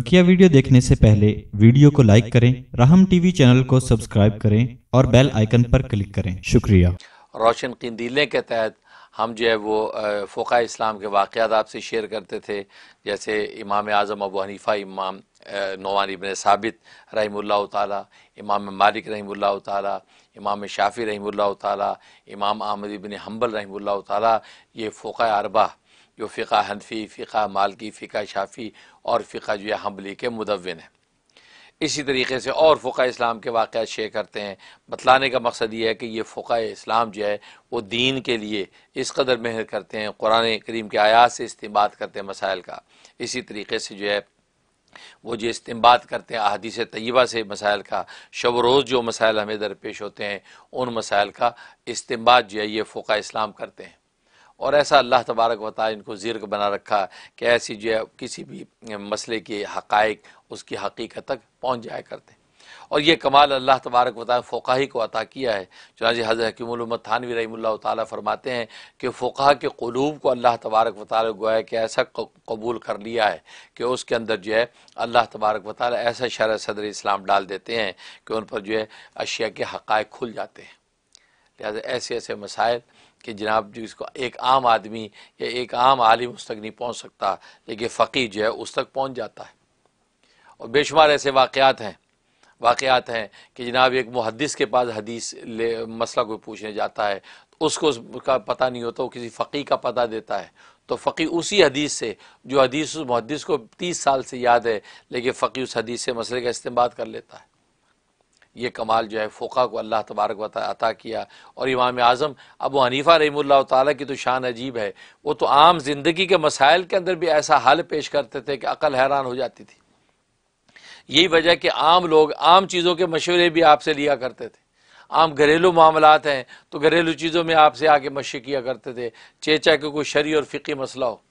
बकिया वीडियो देखने से पहले वीडियो को लाइक करें राहम टीवी चैनल को सब्सक्राइब करें और बेल आइकन पर क्लिक करें शुक्रिया रोशन कंदीलें के तहत हम जो है वो फ़ोका इस्लाम के वाक़ात आपसे शेयर करते थे जैसे इमाम आज़म अबू हनीफ़ा इमाम नौमान इबन साबित रहीमल्ला ताली इमाम मालिक रहीमल्ला तमाम इमाम शाफी रहीमल्ला तमाम इमाम आमद इबन हम्बल रहीमल्ला ताली ये फ़ोका अरबा जो फ़िका हनफी फ़िका मालकी फ़िका शाफ़ी और फ़िका जो है हम्बली के मुदविन हैं इसी तरीके से और फ़ा इस्लाम के वाक़ शेयर करते हैं बतलाने का मकसद ये है कि ये फ़ा इस्लाम जो है वो दीन के लिए इस कदर मेहनत करते हैं कुरान करीम के आयात से इस्तेमाल करते हैं मसाइल का इसी तरीके से जो है वो जो इस्तेमाल करते हैं अहदीस तयबा से मसाइल का शब रोज़ जो मसाइल हमें दरपेश होते हैं उन मसाइल का इस्तेमाल जो है ये फ़ुका इस्लाम करते हैं और ऐसा अल्लाह तबारक वाल इनको जीर्क बना रखा कि ऐसी जो है किसी भी मसले के हक़ उसकी हकीकत तक पहुँच जाया करते और ये कमाल अल्लाह तबारक वाल फ़ोकाही को अता किया है चुनाच हज़र हकीम थानवी रही तरमाते हैं कि फ़ोकाह के क़लूब को अल्लाह तबारक वाल गोया कि ऐसा कबूल कर लिया है कि उसके अंदर जो है अल्लाह तबारक वाल ऐसा शर सदर इस्लाम डाल देते हैं कि उन पर जो है अशिया के हक़ खुल जाते हैं लिहाजा ऐसे ऐसे मसाइल कि जनाब जो इसको एक आम आदमी या एक आम आलिम उस तक नहीं पहुँच सकता लेकिन फ़कीर जो है उस तक पहुँच जाता है और बेशुमार ऐसे वाक़ात हैं वाक़ात हैं कि जनाब एक मुहदस के पास हदीस ले मसला कोई पूछने जाता है तो उसको उसका पता नहीं होता वो किसी फ़कीर का पता देता है तो फ़कीर उसी हदीस से जो हदीस उस मुहदस को तीस साल से याद है लेकिन फ़कीर उस हदीस से मसले का इस्तेमाल कर लेता है ये कमाल जो है फ़ोका को अल्लाह तबारक अता किया और इमाम आज़म अब हनीफ़ा रही ताली की तो शान अजीब है वो तो आम ज़िंदगी के मसाइल के अंदर भी ऐसा हल पेश करते थे कि अकल हैरान हो जाती थी यही वजह कि आम लोग आम चीज़ों के मशवरे भी आपसे लिया करते थे आम घरेलू मामला हैं तो घरेलू चीज़ों में आपसे आके मशे किया करते थे चेचा के कोई शरी और फ़िकी मसला हो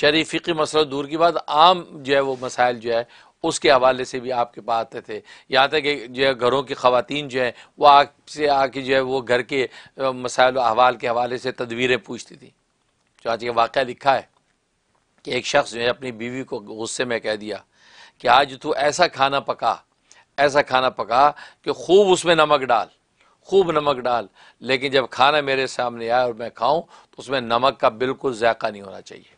शरी फ़िकी मसला दूर की बात आम जो है वो मसाइल जो है उसके हवाले से भी आपके पास आते थे यहाँ तक कि जो है घरों की खातन जो है वो आपसे आके जो है वो घर के मसाइल अहवाल के हवाले से तदवीरें पूछती थी जो आज ये वाक़ लिखा है कि एक शख्स जो है अपनी बीवी को गुस्से में कह दिया कि आज तू ऐसा खाना पका ऐसा खाना पका कि खूब उसमें नमक डाल खूब नमक डाल लेकिन जब खाना मेरे सामने आया और मैं खाऊं तो उसमें नमक का बिल्कुल जायका नहीं होना चाहिए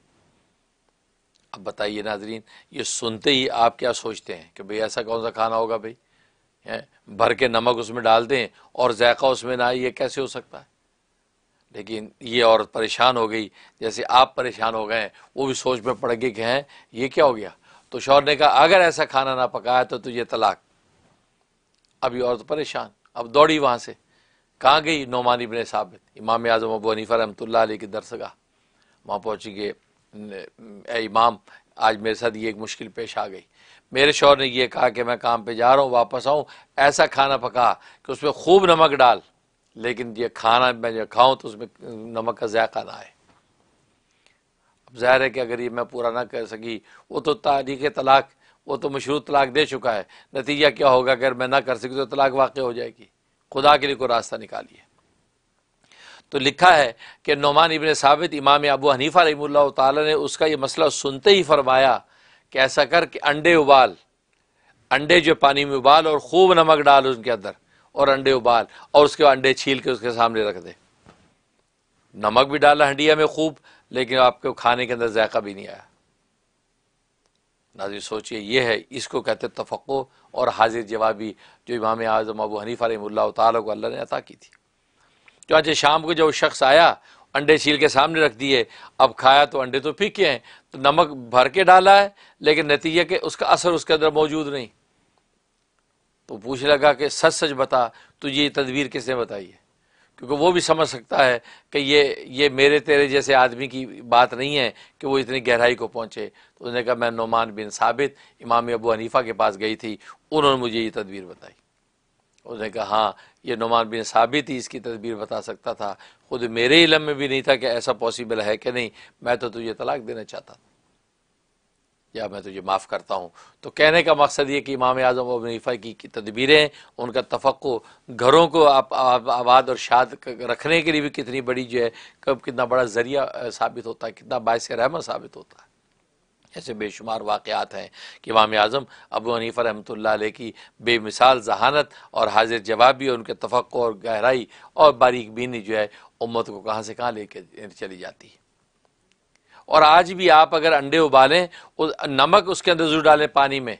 अब बताइए नाजरीन ये सुनते ही आप क्या सोचते हैं कि भाई ऐसा कौन सा खाना होगा भाई भर के नमक उसमें डाल दें और जायका उसमें ना ये कैसे हो सकता है लेकिन ये औरत परेशान हो गई जैसे आप परेशान हो गए वो भी सोच में पड़ गए कि हैं ये क्या हो गया तो शौर ने कहा अगर ऐसा खाना ना पकाया तो तुझे तलाक अब ये औरत तो परेशान अब दौड़ी वहाँ से कहाँ गई नोमान इबन साबित इमाम आजम अबू हनीफा रहमत ला की दरसगाह वहाँ पहुँची गए ए इमाम आज मेरे साथ ये एक मुश्किल पेश आ गई मेरे शोहर ने ये कहा कि मैं काम पे जा रहा हूँ वापस आऊँ ऐसा खाना पका कि उसमें खूब नमक डाल लेकिन ये खाना मैं जब खाऊँ तो उसमें नमक का जायका ना आए अब जाहिर है कि अगर ये मैं पूरा ना कर सकी वो तो तारीख तलाक वो तो मशरूत तलाक दे चुका है नतीजा क्या होगा अगर मैं ना कर सकी तो तलाक वाक़ हो जाएगी खुदा के लिए कोई रास्ता निकालिए तो लिखा है कि नौमान इबन साबित इमाम अबू हनीफ़ा रही ताला ने उसका ये मसला सुनते ही फरमाया कि ऐसा कर कि अंडे उबाल अंडे जो पानी में उबाल और खूब नमक डाल उनके अंदर और अंडे उबाल और उसके अंडे छील के उसके सामने रख दे नमक भी डाला हंडिया में खूब लेकिन आपको खाने के अंदर जायका भी नहीं आया नाजी सोचिए यह है इसको कहते तफक् और हाजिर जवाबी जो इमाम आजम अबू हनीफ़ा रही को ने अता की थी जो आज शाम को जो शख्स आया अंडे छील के सामने रख दिए अब खाया तो अंडे तो फीके हैं तो नमक भर के डाला है लेकिन नतीजे के उसका असर उसके अंदर मौजूद नहीं तो पूछ लगा कि सच सच बता तुझे तो ये तदवीर किसने बताई है क्योंकि वो भी समझ सकता है कि ये ये मेरे तेरे जैसे आदमी की बात नहीं है कि वो इतनी गहराई को पहुँचे तो उसने कहा मैं नुमान बिन साबित इमाम अबू हनीफ़ा के पास गई थी उन्होंने मुझे ये तदवीर बताई उसने कहा हाँ ये नुमान बिन साबित ही इसकी तस्वीर बता सकता था खुद मेरे इलम में भी नहीं था कि ऐसा पॉसिबल है कि नहीं मैं तो तुझे तलाक देना चाहता था या मैं तुझे माफ़ करता हूँ तो कहने का मकसद ये कि इमाम आजम वनीफा की, की तदबीरें उनका तफक्को घरों को आप, आबाद और शाद रखने के लिए भी कितनी बड़ी जो है कब कितना बड़ा ज़रिया साबित होता है कितना बायस रहमत साबित होता है ऐसे बेशुमार वाक़ात हैं कि इमाम आज़म अबू हनीफ़ा रहमत की बेमिसाल जहानत और हाजिर जवाबी और उनके तफक् और गहराई और बारीक बीनी जो है उम्मत को कहाँ से कहाँ लेकर चली जाती है और आज भी आप अगर अंडे उबालें उस नमक उसके अंदर जरूर डालें पानी में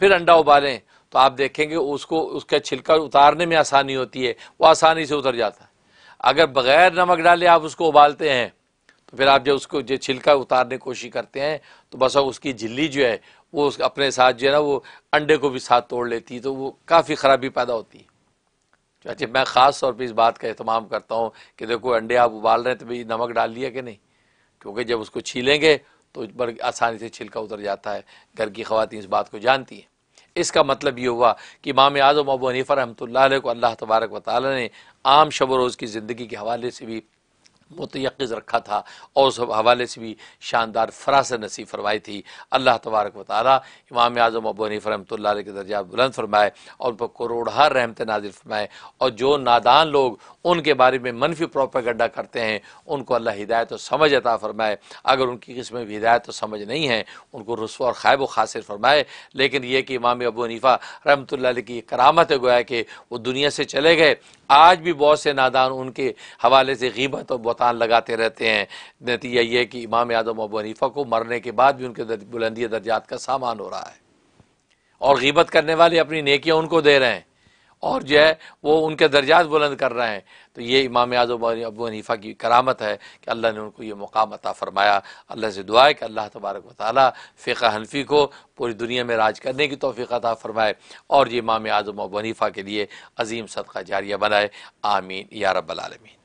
फिर अंडा उबालें तो आप देखेंगे उसको उसका छिलका उतारने में आसानी होती है वो आसानी से उतर जाता है अगर बग़ैर नमक डाले आप उसको उबालते हैं तो फिर आप जब उसको जो छिलका उतारने की कोशिश करते हैं तो बस उसकी झिल्ली जो है वो अपने साथ जो है ना वो अंडे को भी साथ तोड़ लेती है तो वो काफ़ी ख़राबी पैदा होती है अच्छा मैं ख़ास तौर पर इस बात का अहतमाम करता हूँ कि देखो अंडे आप उबाल रहे हैं तो भाई नमक डाल लिया कि नहीं क्योंकि जब उसको छीलेंगे तो बड़ी आसानी से छिलका उतर जाता है घर की खातन इस बात को जानती हैं इसका मतलब ये हुआ कि इमाम आज़म अबू हनीफ़ा रहमत को अल्लाह तबारक वाली ने आम शब रोज़ की ज़िंदगी के हवाले से भी मुतयक़ रखा था और उस हवाले से भी शानदार फरास नसीब फरमाई थी अल्लाह तबारक वाली इमाम आज़म अबू हनीफ के दर्जा बुलंद फरमाए और उन पर करोड़हा रहमत नाजिल फरमाए और जो नादान लोग उनके बारे में मनफी प्रोपागंडा करते हैं उनको अल्लाह हिदायत और समझ अता फरमाए अगर उनकी किस्म भी हिदायत और समझ नहीं है उनको रसवा और खैब खासिर फरमाए लेकिन यह कि इमाम अबू हनीफ़ा रहमत की करामत है गोया कि वो दुनिया से चले गए आज भी बहुत से नादान उनके हवाले से गीबत और तान लगाते रहते हैं नतीजा ये कि इमाम आजम अबू हनीफ़ा को मरने के बाद भी उनके बुलंदी दर्जात का सामान हो रहा है और गीबत करने वाले अपनी नेकियाँ उनको दे रहे हैं और जो है वो उनके दर्जात बुलंद कर रहे हैं तो ये इमाम आजम अबू हनीफ़ा की करामत है कि अल्लाह ने उनको ये मकाम अता फ़रमाया अल्लाह से दुआ है कि अल्लाह तबारक वाली फ़िका हनफी को पूरी दुनिया में राज करने की तोफ़ी अता फ़रमाए और ये इमाम आजम अबू हनीफ़ा के लिए अजीम सदका जारिया बनाए आमीन या रबालमीन